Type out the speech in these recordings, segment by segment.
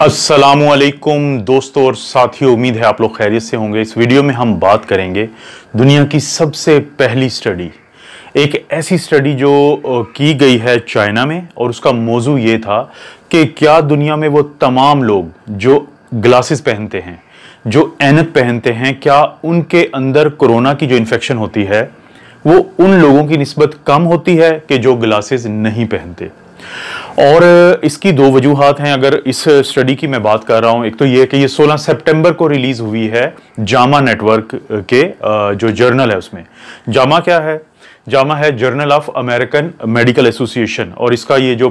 असलकुम दोस्तों और साथियों उम्मीद है आप लोग खैरियत से होंगे इस वीडियो में हम बात करेंगे दुनिया की सबसे पहली स्टडी एक ऐसी स्टडी जो की गई है चाइना में और उसका मौजू ये था कि क्या दुनिया में वो तमाम लोग जो ग्लासेस पहनते हैं जो एनक पहनते हैं क्या उनके अंदर कोरोना की जो इन्फेक्शन होती है वो उन लोगों की नस्बत कम होती है कि जो ग्लासेस नहीं पहनते और इसकी दो वजूहत हैं अगर इस स्टडी की मैं बात कर रहा हूँ एक तो ये कि ये 16 सितंबर को रिलीज़ हुई है जामा नेटवर्क के जो जर्नल है उसमें जामा क्या है जामा है journal of American medical association और इसका ये जो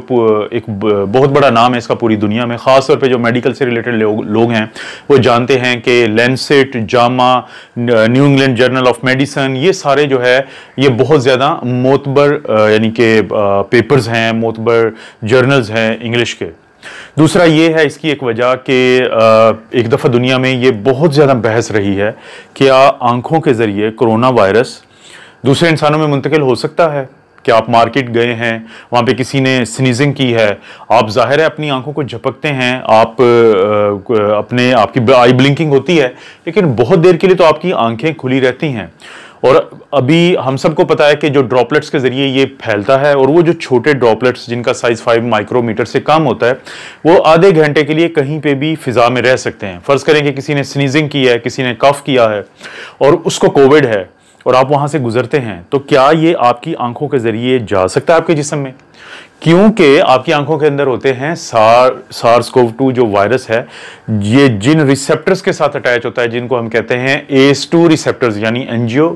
एक बहुत बड़ा नाम है इसका पूरी दुनिया में ख़ास तौर पे जो मेडिकल से रिलेटेड लोग लो हैं वो जानते हैं कि Lancet JAMA New England journal of medicine ये सारे जो है ये बहुत ज़्यादा मोतबर यानी कि पेपर्स हैं मोतबर जर्नल्स हैं इंग्लिश के दूसरा ये है इसकी एक वजह कि एक दफ़ा दुनिया में ये बहुत ज़्यादा बहस रही है कि आँखों के ज़रिए कोरोना वायरस दूसरे इंसानों में मुंतकिल हो सकता है कि आप मार्केट गए हैं वहाँ पे किसी ने स्नीजिंग की है आप ज़ाहिर है अपनी आंखों को झपकते हैं आप अपने आपकी आई ब्लिंकिंग होती है लेकिन बहुत देर के लिए तो आपकी आंखें खुली रहती हैं और अभी हम सबको पता है कि जो ड्रॉपलेट्स के ज़रिए ये फैलता है और वो जो छोटे ड्रॉपलेट्स जिनका साइज़ फाइव माइक्रोमीटर से कम होता है वो आधे घंटे के लिए कहीं पे भी फिज़ा में रह सकते हैं फ़र्ज़ करें कि किसी ने स्नीजिंग की है किसी ने कफ़ किया है और उसको कोविड है और आप वहाँ से गुजरते हैं तो क्या ये आपकी आंखों के ज़रिए जा सकता है आपके जिसम में क्योंकि आपकी आंखों के अंदर होते हैं सार सार्स कोव टू जो वायरस है ये जिन रिसेप्टर्स के साथ अटैच होता है जिनको हम कहते हैं एस टू रिसेप्टर्स यानी 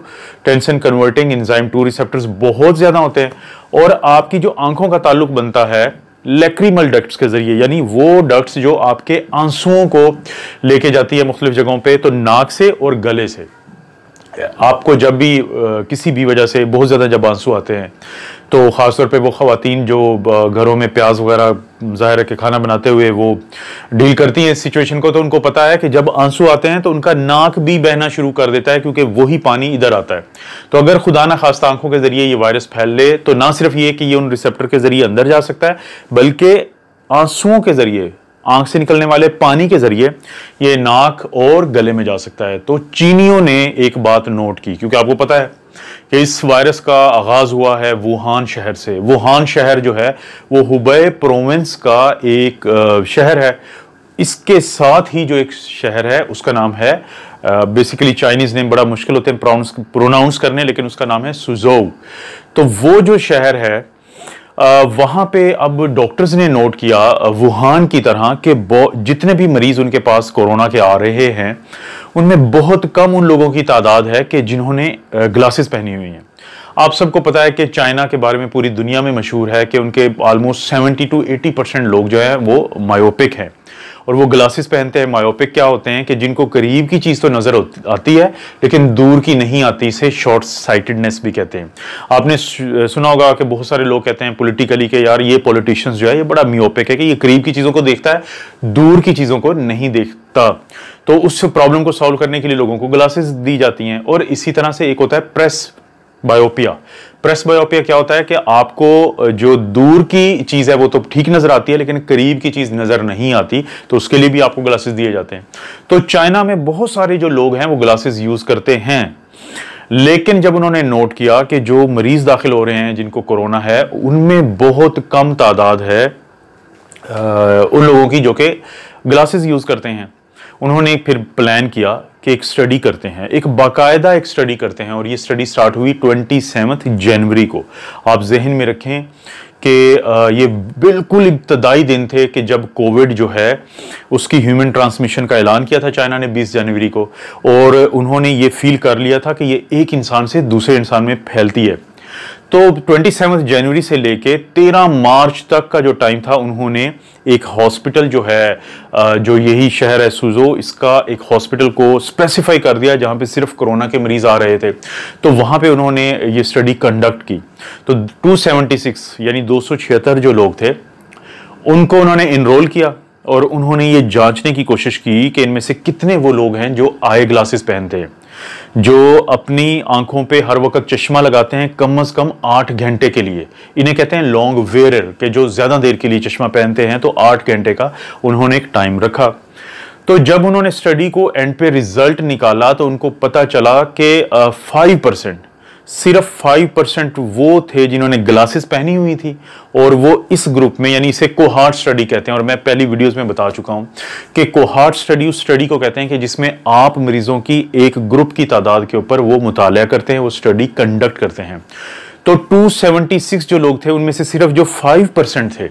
angiotensin converting enzyme two receptors बहुत ज़्यादा होते हैं और आपकी जो आंखों का ताल्लुक बनता है लेक्रीमल डक्ट्स के जरिए यानी वो डक्ट्स जो आपके आंसुओं को लेके जाती है मुख्तलिफ जगहों पर तो नाक से और गले से आपको जब भी किसी भी वजह से बहुत ज़्यादा जब आंसू आते हैं तो ख़ास तौर पे वो ख़वान जो घरों में प्याज वगैरह ज़ाहिर है कि खाना बनाते हुए वो डील करती हैं इस सिचुएशन को तो उनको पता है कि जब आंसू आते हैं तो उनका नाक भी बहना शुरू कर देता है क्योंकि वही पानी इधर आता है तो अगर खुदा ना खास्ता आंखों के ज़रिए ये वायरस फैल ले तो ना सिर्फ ये कि ये उन रिसेप्टर के ज़रिए अंदर जा सकता है बल्कि आंसुओं के ज़रिए आंख से निकलने वाले पानी के जरिए ये नाक और गले में जा सकता है तो चीनियों ने एक बात नोट की क्योंकि आपको पता है कि इस वायरस का आगाज़ हुआ है वुहान शहर से वुहान शहर जो है वो हुबे प्रोविंस का एक शहर है इसके साथ ही जो एक शहर है उसका नाम है बेसिकली चाइनीज़ नेम बड़ा मुश्किल होते हैं प्रोनाउंस करने लेकिन उसका नाम है सुजो तो वो जो शहर है वहाँ पे अब डॉक्टर्स ने नोट किया वुहान की तरह कि जितने भी मरीज़ उनके पास कोरोना के आ रहे हैं उनमें बहुत कम उन लोगों की तादाद है कि जिन्होंने ग्लासेस पहनी हुई हैं आप सबको पता है कि चाइना के बारे में पूरी दुनिया में मशहूर है कि उनके आलमोस्ट 70 टू 80 परसेंट लोग जो हैं वो मायोपिक हैं और वो ग्लासेस पहनते हैं मायोपिक क्या होते हैं कि जिनको करीब की चीज़ तो नज़र आती है लेकिन दूर की नहीं आती इसे शॉर्ट साइटेडनेस भी कहते हैं आपने सुना होगा कि बहुत सारे लोग कहते हैं पोलिटिकली कि यार ये पॉलिटिशियंस जो है ये बड़ा म्योपिक है कि ये करीब की चीज़ों को देखता है दूर की चीज़ों को नहीं देखता तो उस प्रॉब्लम को सॉल्व करने के लिए लोगों को ग्लासेस दी जाती हैं और इसी तरह से एक होता है प्रेस बायोपिया प्रेस बायोपिया क्या होता है कि आपको जो दूर की चीज़ है वो तो ठीक नज़र आती है लेकिन करीब की चीज़ नज़र नहीं आती तो उसके लिए भी आपको ग्लासेस दिए जाते हैं तो चाइना में बहुत सारे जो लोग हैं वो ग्लासेस यूज़ करते हैं लेकिन जब उन्होंने नोट किया कि जो मरीज़ दाखिल हो रहे हैं जिनको कोरोना है उनमें बहुत कम तादाद है उन लोगों की जो कि ग्लासेस यूज़ करते हैं उन्होंने फिर प्लान किया कि एक स्टडी करते हैं एक बाकायदा एक स्टडी करते हैं और ये स्टडी स्टार्ट हुई ट्वेंटी सेवन्थ जनवरी को आप जहन में रखें कि ये बिल्कुल इब्तदाई दिन थे कि जब कोविड जो है उसकी ह्यूमन ट्रांसमिशन का ऐलान किया था चाइना ने 20 जनवरी को और उन्होंने ये फील कर लिया था कि ये एक इंसान से दूसरे इंसान में फैलती है तो 27 जनवरी से लेके 13 मार्च तक का जो टाइम था उन्होंने एक हॉस्पिटल जो है जो यही शहर है सुजो इसका एक हॉस्पिटल को स्पेसिफाई कर दिया जहाँ पे सिर्फ कोरोना के मरीज़ आ रहे थे तो वहाँ पे उन्होंने ये स्टडी कंडक्ट की तो 276 यानी 276 जो लोग थे उनको उन्होंने इनरोल किया और उन्होंने ये जांचने की कोशिश की कि इनमें से कितने वो लोग हैं जो आई ग्लासेस पहनते हैं जो अपनी आंखों पे हर वक्त चश्मा लगाते हैं कम से कम आठ घंटे के लिए इन्हें कहते हैं लॉन्ग वेयर के जो ज़्यादा देर के लिए चश्मा पहनते हैं तो आठ घंटे का उन्होंने एक टाइम रखा तो जब उन्होंने स्टडी को एंड पे रिजल्ट निकाला तो उनको पता चला कि फाइव परसेंट सिर्फ फाइव परसेंट वो थे जिन्होंने ग्लासेस पहनी हुई थी और वो इस ग्रुप में यानी इसे कोहार्ट स्टडी कहते हैं और मैं पहली वीडियोस में बता चुका हूं कि कोहार्ट स्टडी उस स्टडी को कहते हैं कि जिसमें आप मरीजों की एक ग्रुप की तादाद के ऊपर वो मुताल करते हैं वो स्टडी कंडक्ट करते हैं तो टू जो लोग थे उनमें से सिर्फ जो फाइव परसेंट थे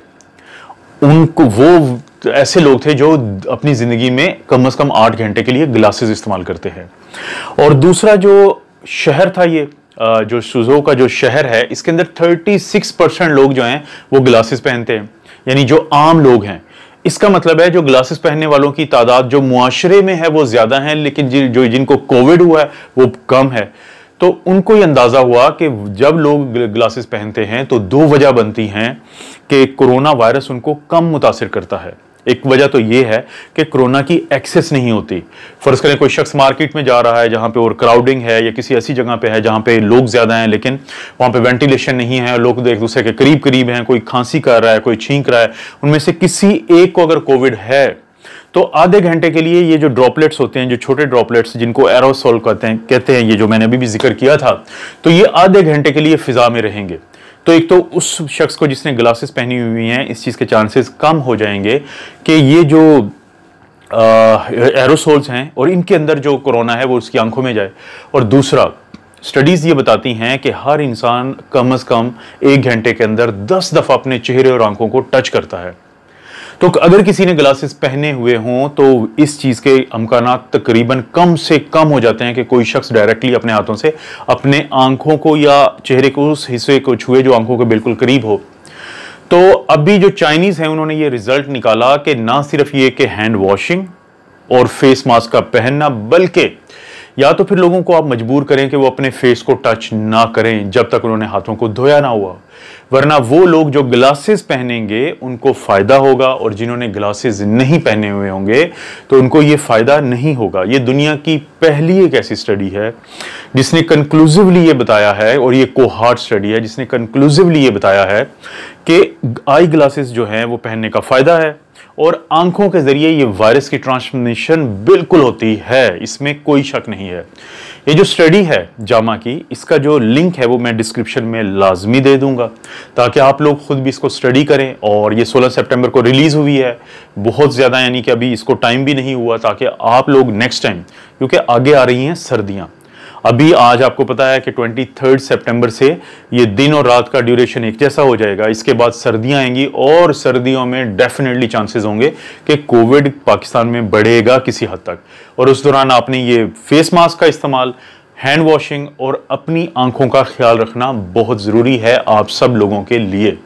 उनको वो ऐसे लोग थे जो अपनी ज़िंदगी में कम अज़ कम आठ घंटे के लिए ग्लासेस इस्तेमाल करते हैं और दूसरा जो शहर था ये जो सुजो का जो शहर है इसके अंदर 36 परसेंट लोग जो हैं वो ग्लासेस पहनते हैं यानी जो आम लोग हैं इसका मतलब है जो ग्लासेस पहनने वालों की तादाद जो मुआशरे में है वो ज़्यादा है लेकिन जिन जो जिनको कोविड हुआ है वो कम है तो उनको ये अंदाज़ा हुआ कि जब लोग ग्लासेस पहनते हैं तो दो वजह बनती हैं कि कोरोना वायरस उनको कम मुतासर करता है एक वजह तो ये है कि कोरोना की एक्सेस नहीं होती फ़र्ज़ करें कोई शख्स मार्केट में जा रहा है जहाँ पे ओवर क्राउडिंग है या किसी ऐसी जगह पे है जहाँ पे लोग ज़्यादा हैं लेकिन वहाँ पे वेंटिलेशन नहीं है लोग तो एक दूसरे के करीब करीब हैं कोई खांसी कर रहा है कोई छींक रहा है उनमें से किसी एक को अगर कोविड है तो आधे घंटे के लिए ये जो ड्रॉपलेट्स होते हैं जो छोटे ड्रॉपलेट्स जिनको एरोसोल कहते हैं कहते हैं ये जो मैंने अभी भी जिक्र किया था तो ये आधे घंटे के लिए फिजा में रहेंगे तो एक तो उस शख्स को जिसने ग्लासेस पहनी हुई हैं इस चीज़ के चांसेस कम हो जाएंगे कि ये जो एरोसोल्स हैं और इनके अंदर जो कोरोना है वो उसकी आंखों में जाए और दूसरा स्टडीज़ ये बताती हैं कि हर इंसान कम अज़ कम एक घंटे के अंदर दस दफ़ा अपने चेहरे और आंखों को टच करता है तो अगर किसी ने ग्लासेस पहने हुए हों तो इस चीज़ के अमकान तकरीबन कम से कम हो जाते हैं कि कोई शख्स डायरेक्टली अपने हाथों से अपने आंखों को या चेहरे को उस हिस्से को छुए जो आंखों के बिल्कुल करीब हो तो अभी जो चाइनीज़ हैं उन्होंने ये रिज़ल्ट निकाला कि ना सिर्फ ये कि हैंड वॉशिंग और फेस मास्क का पहनना बल्कि या तो फिर लोगों को आप मजबूर करें कि वो अपने फेस को टच ना करें जब तक उन्होंने हाथों को धोया ना हुआ वरना वो लोग जो ग्लासेस पहनेंगे उनको फ़ायदा होगा और जिन्होंने ग्लासेस नहीं पहने हुए होंगे तो उनको ये फ़ायदा नहीं होगा ये दुनिया की पहली एक ऐसी स्टडी है जिसने कंक्लूसिवली ये बताया है और ये कोहार्ट स्टडी है जिसने कंक्लूसिवली ये बताया है कि आई ग्लासेस जो हैं वो पहनने का फ़ायदा है और आंखों के ज़रिए ये वायरस की ट्रांसमिशन बिल्कुल होती है इसमें कोई शक नहीं है ये जो स्टडी है जामा की इसका जो लिंक है वो मैं डिस्क्रिप्शन में लाजमी दे दूंगा ताकि आप लोग ख़ुद भी इसको स्टडी करें और ये 16 सितंबर को रिलीज़ हुई है बहुत ज़्यादा यानी कि अभी इसको टाइम भी नहीं हुआ ताकि आप लोग नेक्स्ट टाइम क्योंकि आगे आ रही हैं सर्दियाँ अभी आज आपको पता है कि 23 सितंबर से ये दिन और रात का ड्यूरेशन एक जैसा हो जाएगा इसके बाद सर्दियां आएंगी और सर्दियों में डेफिनेटली चांसेस होंगे कि कोविड पाकिस्तान में बढ़ेगा किसी हद तक और उस दौरान आपने ये फेस मास्क का इस्तेमाल हैंड वॉशिंग और अपनी आंखों का ख्याल रखना बहुत ज़रूरी है आप सब लोगों के लिए